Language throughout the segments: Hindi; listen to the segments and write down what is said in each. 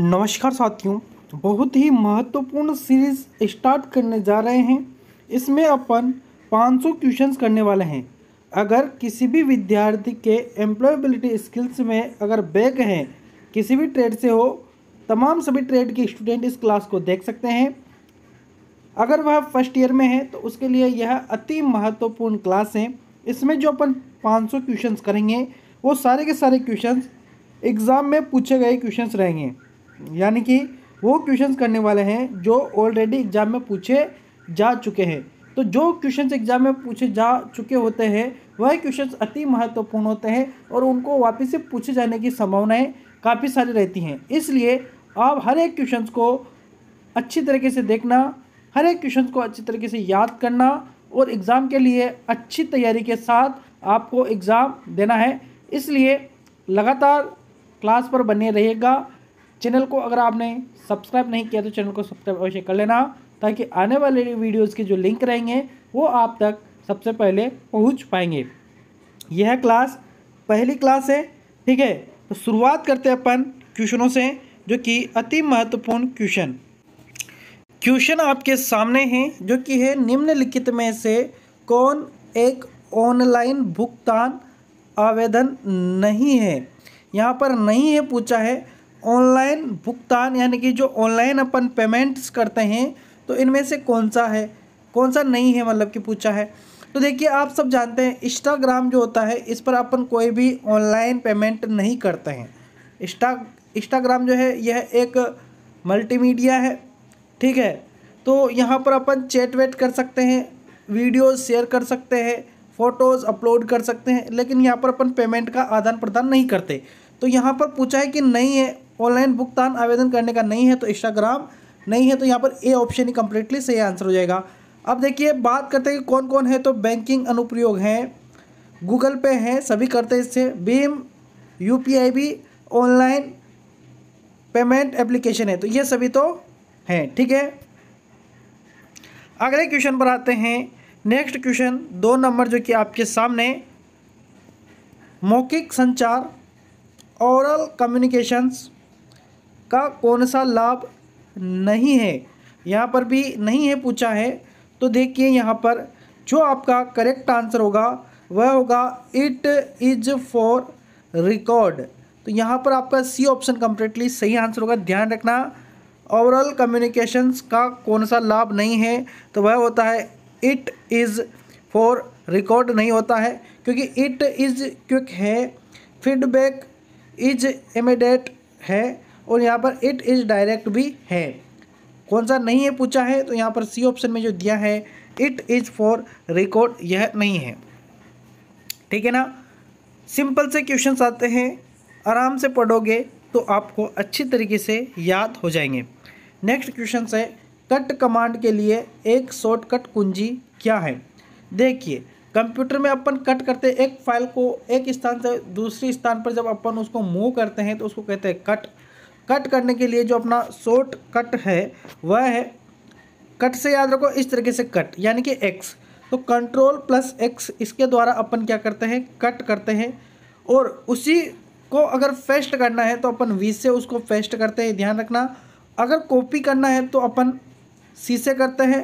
नमस्कार साथियों बहुत ही महत्वपूर्ण सीरीज स्टार्ट करने जा रहे हैं इसमें अपन 500 क्वेश्चंस करने वाले हैं अगर किसी भी विद्यार्थी के एम्प्लॉयबिलिटी स्किल्स में अगर बैक हैं किसी भी ट्रेड से हो तमाम सभी ट्रेड के स्टूडेंट इस क्लास को देख सकते हैं अगर वह फर्स्ट ईयर में है तो उसके लिए यह अति महत्वपूर्ण क्लास है इसमें जो अपन 500 क्वेश्चंस करेंगे वो सारे के सारे क्वेश्चन एग्ज़ाम में पूछे गए क्वेश्चंस रहेंगे यानी कि वो क्वेश्चंस करने वाले हैं जो ऑलरेडी एग्ज़ाम में पूछे जा चुके हैं तो जो क्वेश्चंस एग्ज़ाम में पूछे जा चुके होते हैं वह क्वेश्चंस अति महत्वपूर्ण होते हैं और उनको वापस से पूछे जाने की संभावनाएं काफ़ी सारी रहती हैं इसलिए आप हर एक क्वेश्चन को अच्छी तरीके से देखना हर एक क्वेश्चन को अच्छी तरीके से याद करना और एग्ज़ाम के लिए अच्छी तैयारी के साथ आपको एग्ज़ाम देना है इसलिए लगातार क्लास पर बने रहेगा चैनल को अगर आपने सब्सक्राइब नहीं किया तो चैनल को सब्सक्राइब अवश्य कर लेना ताकि आने वाले वीडियोज़ के जो लिंक रहेंगे वो आप तक सबसे पहले पहुँच पाएंगे यह क्लास पहली क्लास है ठीक है तो शुरुआत करते हैं अपन क्वेश्चनों से जो कि अति महत्वपूर्ण क्वेश्चन क्वेश्चन आपके सामने हैं जो कि है निम्नलिखित में से कौन एक ऑनलाइन भुगतान आवेदन नहीं है यहाँ पर नहीं है पूछा है ऑनलाइन भुगतान यानी कि जो ऑनलाइन अपन पेमेंट्स करते हैं तो इनमें से कौन सा है कौन सा नहीं है मतलब कि पूछा है तो देखिए आप सब जानते हैं इंस्टाग्राम जो होता है इस पर अपन कोई भी ऑनलाइन पेमेंट नहीं करते हैं इंस्टा इंस्टाग्राम जो है यह एक मल्टीमीडिया है ठीक है तो यहाँ पर अपन चैट वेट कर सकते हैं वीडियोस शेयर कर सकते हैं फ़ोटोज़ अपलोड कर सकते हैं लेकिन यहाँ पर अपन पेमेंट का आदान प्रदान नहीं करते तो यहाँ पर पूछा है कि नहीं है ऑनलाइन भुगतान आवेदन करने का नहीं है तो इंस्टाग्राम नहीं है तो यहाँ पर ए ऑप्शन ही कम्प्लीटली सही आंसर हो जाएगा अब देखिए बात करते हैं कि कौन कौन है तो बैंकिंग अनुप्रयोग हैं गूगल पे हैं सभी करते हैं इससे भीम यू भी ऑनलाइन पेमेंट एप्लीकेशन है तो ये सभी तो हैं ठीक है अगले क्वेश्चन पर आते हैं नेक्स्ट क्वेश्चन दो नंबर जो कि आपके सामने मौखिक संचार ओरल कम्युनिकेशंस का कौन सा लाभ नहीं है यहाँ पर भी नहीं है पूछा है तो देखिए यहाँ पर जो आपका करेक्ट आंसर होगा वह होगा इट इज फॉर रिकॉर्ड तो यहाँ पर आपका सी ऑप्शन कम्प्लीटली सही आंसर होगा ध्यान रखना ओवरऑल कम्युनिकेशंस का कौन सा लाभ नहीं है तो वह होता है इट इज़ फॉर रिकॉर्ड नहीं होता है क्योंकि इट इज़ क्विक है फीडबैक इज इमिडेट है और यहाँ पर इट इज़ डायरेक्ट भी है कौन सा नहीं है पूछा है तो यहाँ पर सी ऑप्शन में जो दिया है इट इज़ फॉर रिकॉर्ड यह नहीं है ठीक है ना सिंपल से क्वेश्चन आते हैं आराम से पढ़ोगे तो आपको अच्छी तरीके से याद हो जाएंगे नेक्स्ट क्वेश्चन है कट कमांड के लिए एक शॉर्टकट कुंजी क्या है देखिए कंप्यूटर में अपन कट करते एक फाइल को एक स्थान से दूसरे स्थान पर जब अपन उसको मूव करते हैं तो उसको कहते हैं कट कट करने के लिए जो अपना शॉर्ट कट है वह है कट से याद रखो इस तरीके से कट यानी कि एक्स तो कंट्रोल प्लस एक्स इसके द्वारा अपन क्या करते हैं कट करते हैं और उसी को अगर फेस्ट करना है तो अपन वी से उसको फेस्ट करते हैं ध्यान रखना अगर कॉपी करना है तो अपन सी से करते हैं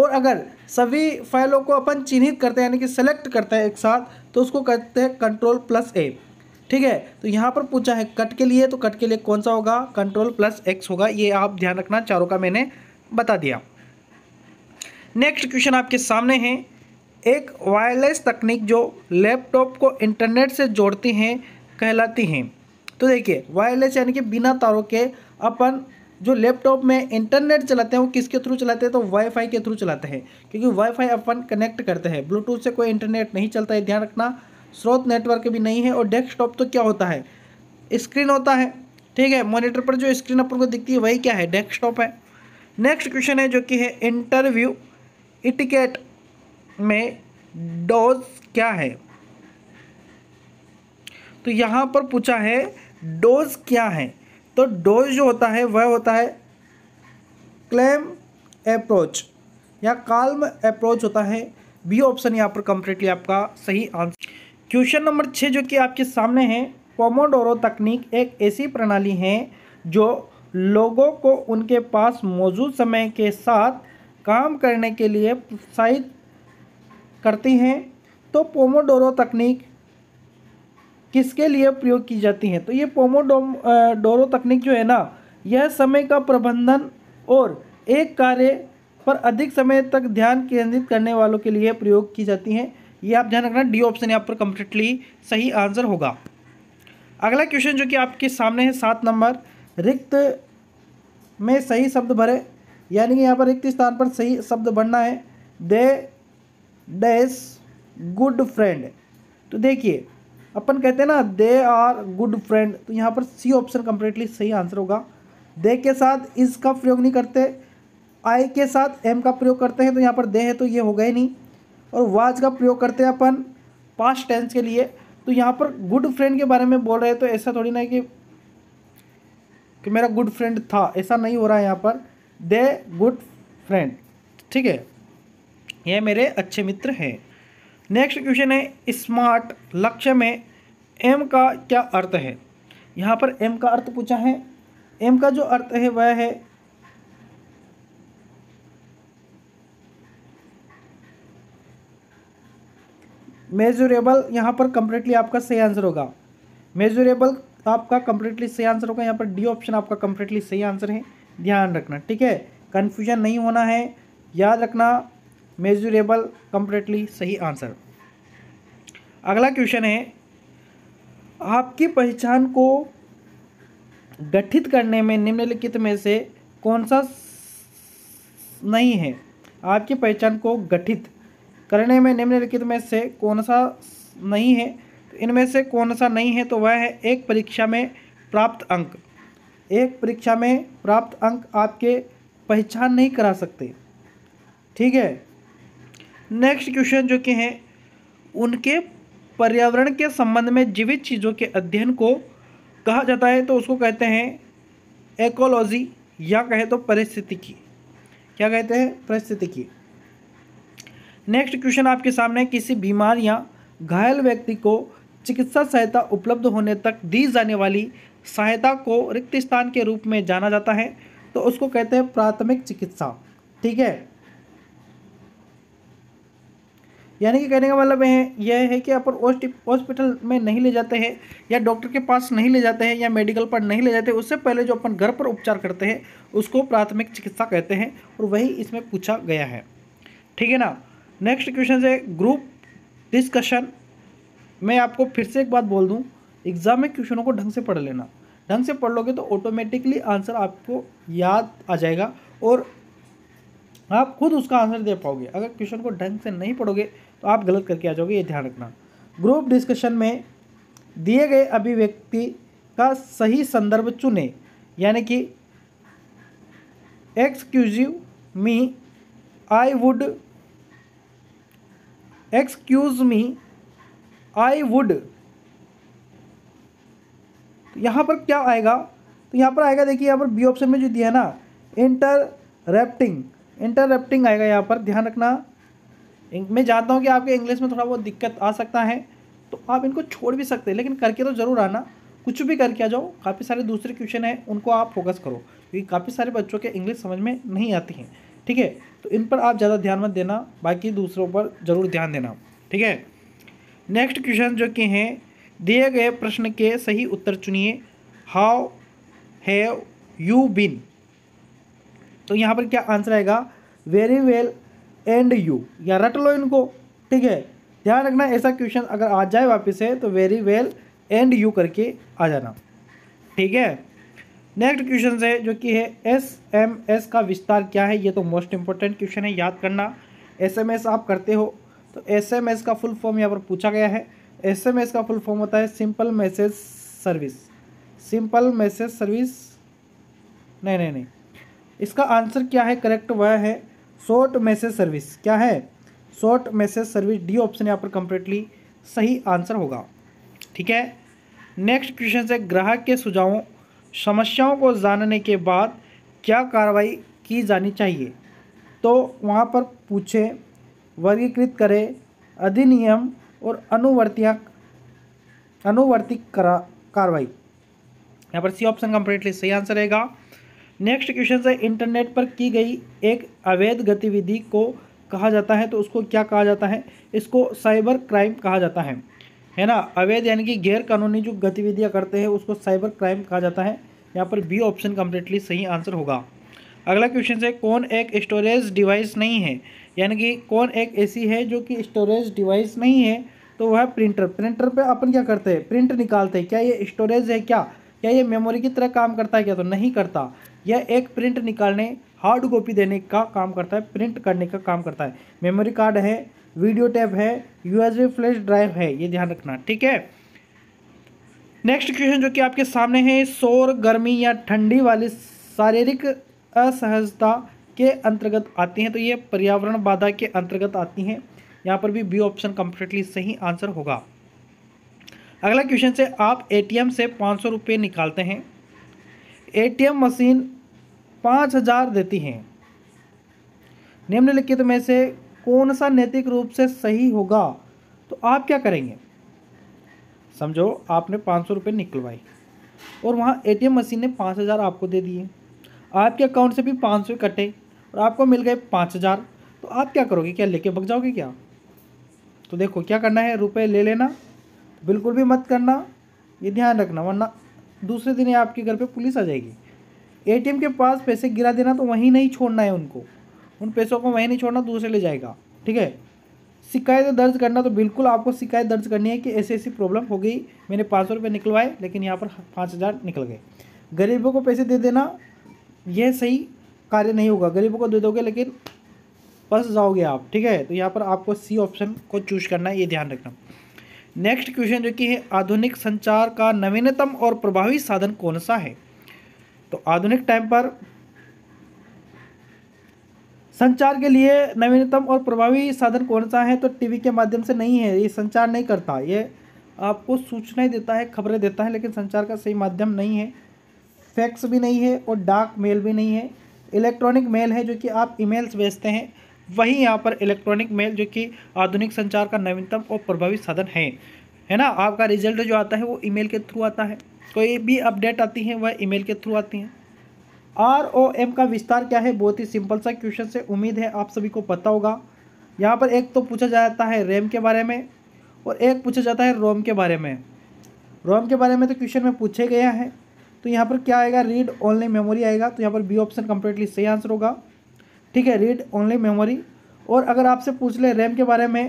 और अगर सभी फाइलों को अपन चिन्हित करते हैं यानी कि सेलेक्ट करते हैं एक साथ तो उसको करते हैं कंट्रोल प्लस ए ठीक है तो यहाँ पर पूछा है कट के लिए तो कट के लिए कौन सा होगा कंट्रोल प्लस एक्स होगा ये आप ध्यान रखना चारों का मैंने बता दिया नेक्स्ट क्वेश्चन आपके सामने है एक वायरलेस तकनीक जो लैपटॉप को इंटरनेट से जोड़ती हैं कहलाती हैं तो देखिए वायरलेस यानी कि बिना तारों के अपन जो लैपटॉप में इंटरनेट चलाते हैं वो किसके थ्रू चलाते हैं तो वाईफाई के थ्रू चलाते हैं क्योंकि वाईफाई अपन कनेक्ट करते हैं ब्लूटूथ से कोई इंटरनेट नहीं चलता है ध्यान रखना स्रोत नेटवर्क भी नहीं है और डेस्कटॉप तो क्या होता है स्क्रीन होता है ठीक है मॉनिटर पर जो स्क्रीन अपन को दिखती है वही क्या है डेस्कटॉप है नेक्स्ट क्वेश्चन है जो कि है इंटरव्यू इटिकेट में डोज क्या है तो यहाँ पर पूछा है डोज क्या है तो डोज जो होता है वह होता है क्लेम अप्रोच या काल्म अप्रोच होता है बी ऑप्शन यहाँ पर कंप्लीटली आपका सही आंसर क्वेश्चन नंबर छः जो कि आपके सामने है पोमोडोरो तकनीक एक ऐसी प्रणाली है जो लोगों को उनके पास मौजूद समय के साथ काम करने के लिए प्रोत्साहित करती हैं तो पोमोडोरो तकनीक किसके लिए प्रयोग की जाती है तो ये पोमोडो डोरो तकनीक जो है ना यह समय का प्रबंधन और एक कार्य पर अधिक समय तक ध्यान केंद्रित करने वालों के लिए प्रयोग की जाती है ये आप ध्यान रखना डी ऑप्शन यहाँ पर कम्प्लीटली सही आंसर होगा अगला क्वेश्चन जो कि आपके सामने है सात नंबर रिक्त में सही शब्द भरे यानी कि यहाँ पर रिक्त स्थान पर सही शब्द भरना है दे डैस गुड फ्रेंड तो देखिए अपन कहते हैं ना दे आर गुड फ्रेंड तो यहाँ पर सी ऑप्शन कम्प्लीटली सही आंसर होगा दे के साथ इसका प्रयोग नहीं करते आई के साथ एम का प्रयोग करते हैं तो यहाँ पर दे है तो ये होगा ही नहीं और वाज का प्रयोग करते हैं अपन पास्ट टेंस के लिए तो यहाँ पर गुड फ्रेंड के बारे में बोल रहे हैं तो ऐसा थोड़ी ना कि कि मेरा गुड फ्रेंड था ऐसा नहीं हो रहा है यहाँ पर दे गुड फ्रेंड ठीक है ये मेरे अच्छे मित्र हैं नेक्स्ट क्वेश्चन है स्मार्ट लक्ष्य में एम का क्या अर्थ है यहाँ पर एम का अर्थ पूछा है एम का जो अर्थ है वह है मेजोरेबल यहाँ पर कम्प्लीटली आपका सही आंसर होगा मेजोरेबल आपका कम्प्लीटली सही आंसर होगा यहाँ पर डी ऑप्शन आपका कम्प्लीटली सही आंसर है ध्यान रखना ठीक है कन्फ्यूजन नहीं होना है याद रखना मेजोरेबल कम्प्लीटली सही आंसर अगला क्वेश्चन है आपकी पहचान को गठित करने में निम्नलिखित में से कौन सा नहीं है आपकी पहचान को गठित करने में निम्नलिखित में से कौन सा नहीं है तो इनमें से कौन सा नहीं है तो वह है एक परीक्षा में प्राप्त अंक एक परीक्षा में प्राप्त अंक आपके पहचान नहीं करा सकते ठीक है नेक्स्ट क्वेश्चन जो कि हैं उनके पर्यावरण के संबंध में जीवित चीज़ों के अध्ययन को कहा जाता है तो उसको कहते हैं एकोलॉजी या कहे तो परिस्थितिकी क्या कहते हैं परिस्थितिकी नेक्स्ट क्वेश्चन आपके सामने है किसी बीमार या घायल व्यक्ति को चिकित्सा सहायता उपलब्ध होने तक दी जाने वाली सहायता को रिक्त स्थान के रूप में जाना जाता है तो उसको कहते हैं प्राथमिक चिकित्सा ठीक है यानी कि कहने का मतलब यह है कि अपन हॉस्पिटल में नहीं ले जाते हैं या डॉक्टर के पास नहीं ले जाते हैं या मेडिकल पर नहीं ले जाते उससे पहले जो अपन घर पर उपचार करते हैं उसको प्राथमिक चिकित्सा कहते हैं और वही इसमें पूछा गया है ठीक है ना नेक्स्ट क्वेश्चन है ग्रुप डिस्कशन मैं आपको फिर से एक बात बोल दूँ एग्ज़ाम में क्वेश्चनों को ढंग से पढ़ लेना ढंग से पढ़ लोगे तो ऑटोमेटिकली आंसर आपको याद आ जाएगा और आप खुद उसका आंसर दे पाओगे अगर क्वेश्चन को ढंग से नहीं पढ़ोगे तो आप गलत करके आ जाओगे ये ध्यान रखना ग्रुप डिस्कशन में दिए गए अभिव्यक्ति का सही संदर्भ चुने यानी कि excuse me I would excuse me I would यहाँ पर क्या आएगा तो यहाँ पर आएगा देखिए यहाँ पर बी ऑप्शन में जो दिया है ना इंटररेप्टिंग इंटररेप्टिंग आएगा यहाँ पर ध्यान रखना मैं जानता हूँ कि आपके इंग्लिश में थोड़ा बहुत दिक्कत आ सकता है तो आप इनको छोड़ भी सकते हैं लेकिन करके तो ज़रूर आना कुछ भी करके आ जाओ काफ़ी सारे दूसरे क्वेश्चन हैं उनको आप फोकस करो क्योंकि काफ़ी सारे बच्चों के इंग्लिश समझ में नहीं आती हैं ठीक है तो इन पर आप ज़्यादा ध्यान मत देना बाकी दूसरों पर ज़रूर ध्यान देना ठीक है नेक्स्ट क्वेश्चन जो कि हैं दिए गए प्रश्न के सही उत्तर चुनिए हाउ हैव यू बिन तो यहाँ पर क्या आंसर आएगा वेरी वेल एंड यू या रट लो इनको ठीक है ध्यान रखना ऐसा क्वेश्चन अगर आ जाए वापस से तो वेरी वेल एंड यू करके आ जाना ठीक है नेक्स्ट क्वेश्चन है जो कि है एस एम एस का विस्तार क्या है ये तो मोस्ट इंपॉर्टेंट क्वेश्चन है याद करना एस एम एस आप करते हो तो एस एम एस का फुल फॉर्म यहाँ पर पूछा गया है एस एम एस का फुल फॉर्म होता है simple message service simple message service नहीं नहीं नहीं इसका आंसर क्या है करेक्ट वह है शॉर्ट मैसेज सर्विस क्या है short message service D option यहाँ पर कंप्लीटली सही आंसर होगा ठीक है नेक्स्ट क्वेश्चन है ग्राहक के सुझावों समस्याओं को जानने के बाद क्या कार्रवाई की जानी चाहिए तो वहाँ पर पूछें वर्गीकृत करें अधिनियम और अनुवर्तिया अनुवर्तिक करा कार्रवाई यहाँ पर सी ऑप्शन कंप्लीटली सही आंसर रहेगा नेक्स्ट क्वेश्चन है इंटरनेट पर की गई एक अवैध गतिविधि को कहा जाता है तो उसको क्या कहा जाता है इसको साइबर क्राइम कहा जाता है है ना अवैध यानी कि गैर कानूनी जो गतिविधियाँ करते हैं उसको साइबर क्राइम कहा जाता है यहाँ पर बी ऑप्शन कम्प्लीटली सही आंसर होगा अगला क्वेश्चन है कौन एक स्टोरेज डिवाइस नहीं है यानी कि कौन एक ऐसी है जो कि स्टोरेज डिवाइस नहीं है तो वह प्रिंटर प्रिंटर पर अपन क्या करते हैं प्रिंट निकालते हैं क्या ये स्टोरेज है क्या क्या ये मेमोरी की तरह काम करता है क्या तो नहीं करता यह एक प्रिंट निकालने हार्ड कॉपी देने का काम करता है प्रिंट करने का काम करता है मेमोरी कार्ड है वीडियो टैब है यूएसबी फ्लैश ड्राइव है ये ध्यान रखना ठीक है नेक्स्ट क्वेश्चन जो कि आपके सामने है शोर गर्मी या ठंडी वाली शारीरिक असहजता के अंतर्गत आती हैं तो ये पर्यावरण बाधा के अंतर्गत आती हैं यहाँ पर भी बी ऑप्शन कम्प्लीटली सही आंसर होगा अगला क्वेश्चन से आप एटीएम से पाँच सौ निकालते हैं एटीएम मशीन पाँच हजार देती हैं निम्नलिखित में से कौन सा नैतिक रूप से सही होगा तो आप क्या करेंगे समझो आपने पाँच सौ रुपये निकलवाए और वहाँ एटीएम मशीन ने पाँच हज़ार आपको दे दिए आपके अकाउंट से भी पाँच सौ कटे और आपको मिल गए पाँच हज़ार तो आप क्या करोगे क्या लेके भग जाओगे क्या तो देखो क्या करना है रुपए ले लेना बिल्कुल भी मत करना ये ध्यान रखना वरना दूसरे दिन आपके घर पे पुलिस आ जाएगी एटीएम के पास पैसे गिरा देना तो वहीं नहीं छोड़ना है उनको उन पैसों को वहीं नहीं छोड़ना दूसरे ले जाएगा ठीक है शिकायत दर्ज करना तो बिल्कुल आपको शिकायत दर्ज करनी है कि ऐसी ऐसी प्रॉब्लम हो गई मैंने पाँच सौ रुपये निकलवाए लेकिन यहाँ पर पाँच हज़ार निकल गए गरीबों को पैसे दे देना यह सही कार्य नहीं होगा गरीबों को दे दोगे लेकिन बस जाओगे आप ठीक है तो यहाँ पर आपको सी ऑप्शन को चूज करना है ये ध्यान रखना नेक्स्ट क्वेश्चन जो कि है आधुनिक संचार का नवीनतम और प्रभावी साधन कौन सा है तो आधुनिक टाइम पर संचार के लिए नवीनतम और प्रभावी साधन कौन सा है तो टीवी के माध्यम से नहीं है ये संचार नहीं करता ये आपको सूचनाएं देता है खबरें देता है लेकिन संचार का सही माध्यम नहीं है फैक्स भी नहीं है और डाक मेल भी नहीं है इलेक्ट्रॉनिक मेल है जो कि आप ईमेल्स भेजते हैं वहीं यहाँ पर इलेक्ट्रॉनिक मेल जो कि आधुनिक संचार का नवीनतम और प्रभावी साधन है है ना आपका रिजल्ट जो आता है वो ईमेल के थ्रू आता है कोई तो भी अपडेट आती हैं वह ईमेल के थ्रू आती हैं आर ओ एम का विस्तार क्या है बहुत ही सिंपल सा क्वेश्चन से उम्मीद है आप सभी को पता होगा यहाँ पर एक तो पूछा जाता है रैम के बारे में और एक पूछा जाता है रोम के बारे में रोम के बारे में तो क्वेश्चन में पूछे गया है तो यहाँ पर क्या आएगा रीड ओनली मेमोरी आएगा तो यहाँ पर बी ऑप्शन कम्प्लीटली सही आंसर होगा ठीक है रीड ओनली मेमोरी और अगर आपसे पूछ ले रैम के बारे में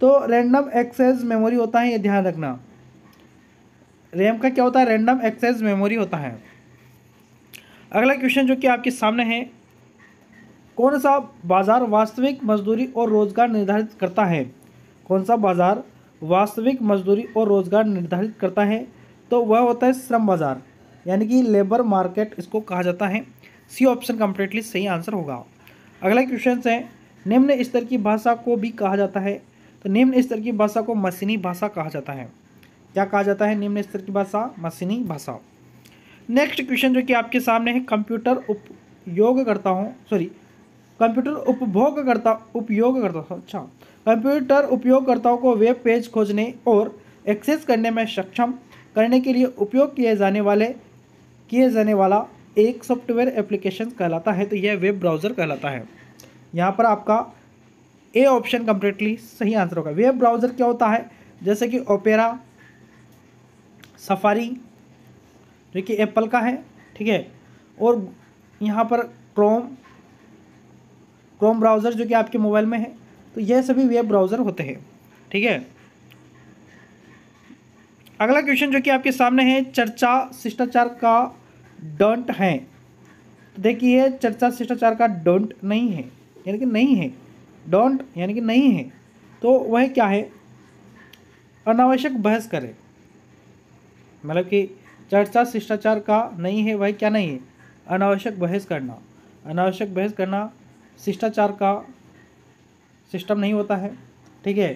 तो रैंडम एक्सेस मेमोरी होता है ये ध्यान रखना रैम का क्या होता है रैंडम एक्सेस मेमोरी होता है अगला क्वेश्चन जो कि आपके सामने है कौन सा बाज़ार वास्तविक मजदूरी और रोज़गार निर्धारित करता है कौन सा बाज़ार वास्तविक मजदूरी और रोज़गार निर्धारित करता है तो वह होता है श्रम बाज़ार यानी कि लेबर मार्केट इसको कहा जाता है सी ऑप्शन कंप्लीटली सही आंसर होगा अगला क्वेश्चन है निम्न स्तर की भाषा को भी कहा जाता है तो निम्न स्तर की भाषा को मशीनी भाषा कहा जाता है क्या कहा जाता है निम्न स्तर की भाषा मशीनी भाषा नेक्स्ट क्वेश्चन जो कि आपके सामने है कंप्यूटर उपयोगकर्ताओं सॉरी कंप्यूटर उपभोगकर्ता उपयोगकर्ता अच्छा कंप्यूटर उपयोगकर्ताओं को वेब पेज खोजने और एक्सेस करने में सक्षम करने के लिए उपयोग किए जाने वाले किए जाने वाला एक सॉफ्टवेयर एप्लीकेशन कहलाता है तो यह वेब ब्राउज़र कहलाता है यहाँ पर आपका ए ऑप्शन कम्प्लीटली सही आंसर होगा वेब ब्राउज़र क्या होता है जैसे कि ओपेरा सफारी जो कि एप्पल का है ठीक है और यहाँ पर क्रोम क्रोम ब्राउज़र जो कि आपके मोबाइल में है तो यह सभी वेब ब्राउज़र होते हैं ठीक है अगला क्वेश्चन जो कि आपके सामने है चर्चा शिष्टाचार का डोंट है तो देखिए चर्चा शिष्टाचार का डोंट नहीं है यानी कि नहीं है डोंट यानी कि नहीं है तो वह क्या है अनावश्यक बहस करें मतलब कि चर्चा शिष्टाचार का नहीं है वह क्या नहीं है अनावश्यक बहस करना अनावश्यक बहस करना शिष्टाचार का सिस्टम नहीं होता है ठीक है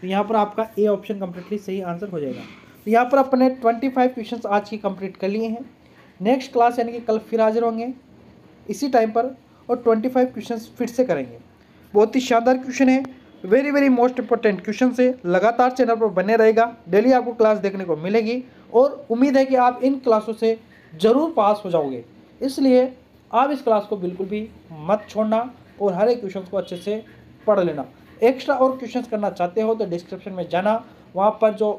तो यहाँ पर आपका ए ऑप्शन कम्प्लीटली सही आंसर हो जाएगा तो यहाँ पर अपने ट्वेंटी फाइव क्वेश्चन आज की कंप्लीट कर लिए हैं नेक्स्ट क्लास यानी कि कल फिर हाजिर होंगे इसी टाइम पर और ट्वेंटी फाइव क्वेश्चन फिर से करेंगे बहुत ही शानदार क्वेश्चन है very very most important question से लगातार चैनल पर बने रहेगा डेली आपको क्लास देखने को मिलेगी और उम्मीद है कि आप इन क्लासों से ज़रूर पास हो जाओगे इसलिए आप इस क्लास को बिल्कुल भी मत छोड़ना और हर एक क्वेश्चन को अच्छे से पढ़ लेना एक्स्ट्रा और क्वेश्चन करना चाहते हो तो डिस्क्रिप्शन में जाना वहाँ पर जो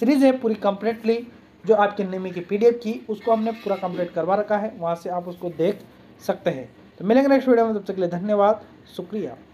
सीरीज़ है पूरी कम्प्लीटली जो आपके निमी की पी की उसको हमने पूरा कम्प्लीट करवा रखा है वहाँ से आप उसको देख सकते हैं तो मिलेंगे नेक्स्ट वीडियो में तब तक के लिए धन्यवाद शुक्रिया